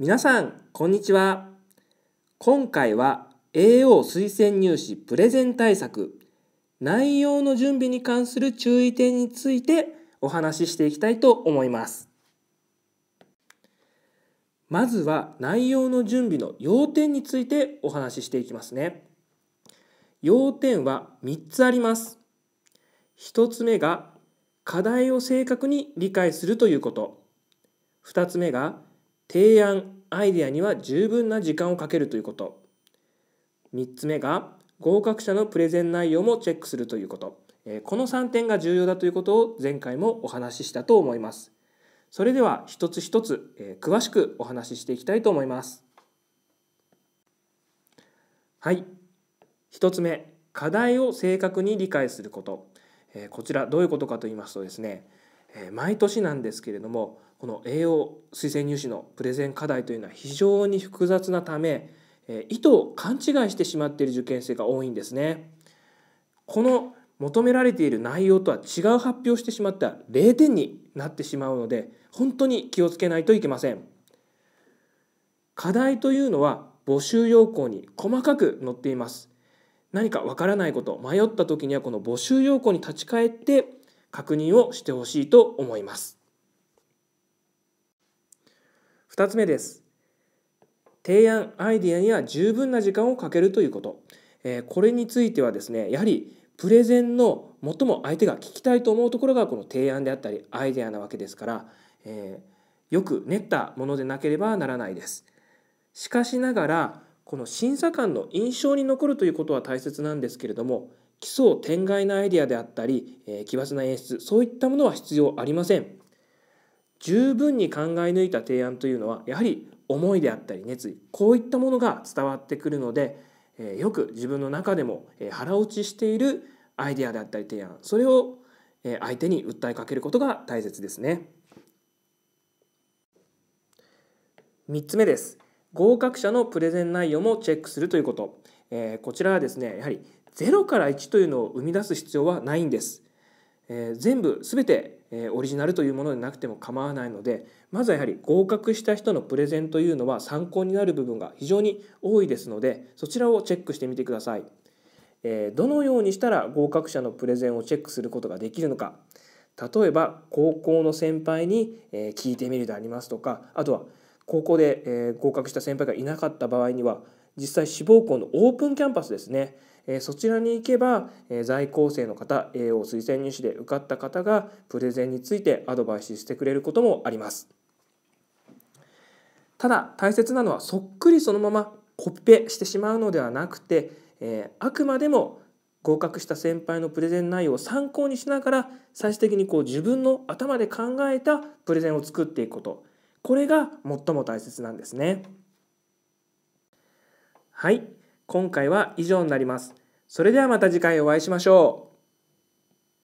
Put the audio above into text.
皆さんこんにちは今回は AO 推薦入試プレゼン対策内容の準備に関する注意点についてお話ししていきたいと思いますまずは内容の準備の要点についてお話ししていきますね要点は3つあります1つ目が課題を正確に理解するということ2つ目が提案アイデアには十分な時間をかけるということ3つ目が合格者のプレゼン内容もチェックするということこの3点が重要だということを前回もお話ししたと思いますそれでは一つ一つ詳しくお話ししていきたいと思いますはい1つ目課題を正確に理解することこちらどういうことかと言いますとですねえ毎年なんですけれどもこの栄養推薦入試のプレゼン課題というのは非常に複雑なため、え意図を勘違いしてしまっている受験生が多いんですね。この求められている内容とは違う発表してしまったら0点になってしまうので本当に気をつけないといけません。課題というのは募集要項に細かく載っています。何かわからないこと迷った時にはこの募集要項に立ち返って確認をしてほしいと思います。2つ目です。提案アイデアには十分な時間をかけるということ。これについてはですねやはりプレゼンの最も相手が聞きたいと思うところがこの提案であったりアイデアなわけですから、えー、よく練ったものでなければならないです。しかしながらこの審査官の印象に残るということは大切なんですけれども奇想天外なアイデアであったり、えー、奇抜な演出そういったものは必要ありません十分に考え抜いた提案というのはやはり思いであったり熱意こういったものが伝わってくるので、えー、よく自分の中でもえ腹落ちしているアイデアであったり提案それをえ相手に訴えかけることが大切ですね3つ目です合格者のプレゼン内容もチェックするということえー、こちらはですねやはりゼロから1というのを生み出す必要はないんです。えー、全部全て、えー、オリジナルというものでなくても構わないのでまずはやはり合格した人のプレゼンというのは参考になる部分が非常に多いですのでそちらをチェックしてみてください。えー、どのようにしたら合格者のプレゼンをチェックすることができるのか例えば高校の先輩に、え聞いてみるでありますとかあとは高校で、え合格した先輩がいなかった場合には実際志望校のオープンキャンパスですねそちらに行けば在校生の方 A 養推薦入試で受かった方がプレゼンについてアドバイスしてくれることもありますただ大切なのはそっくりそのままコピペしてしまうのではなくて、えあくまでも合格した先輩のプレゼン内容を参考にしながら最終的にこう自分の頭で考えたプレゼンを作っていくことこれが最も大切なんですね。はい、今回は以上になります。それではまた次回お会いしましょう。